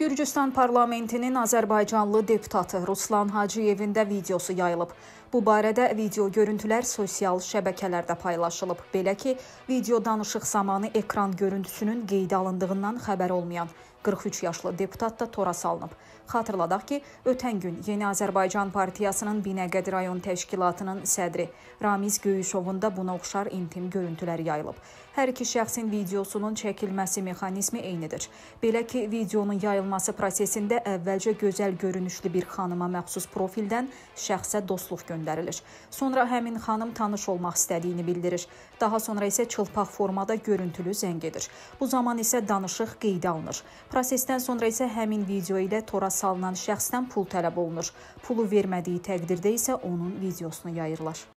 Gürcüstan parlamentinin Azərbaycanlı deputatı Ruslan Hacıyevin də videosu yayılıb. Bu barədə video görüntülər sosial şəbəkələrdə paylaşılıb. Belə ki, video danışıq zamanı ekran görüntüsünün qeydə alındığından xəbər olmayan 43 yaşlı deputat da tora salınıb. Xatırladaq ki, ötən gün Yeni Azərbaycan Partiyasının Binəqədi rayon təşkilatının sədri Ramiz Göyüşovun da buna oxşar intim görüntüləri yayılıb. Hər iki şəxsin videosunun çəkilməsi mexanizmi eynidir. Belə ki, videonun yayılması prosesində əvvəlcə gözəl görünüşlü bir xanıma məxsus profildən şəxsə dostluq göndərilir. Sonra həmin xanım tanış olmaq istədiyini bildirir. Daha sonra isə çılpaq formada görüntülü zəng edir. Bu zaman isə danışıq qeydə alınır. Prosesdən sonra isə həmin video ilə tora salınan şəxsdən pul tələb olunur. Pulu vermədiyi təqdirdə isə onun videosunu yayırlar.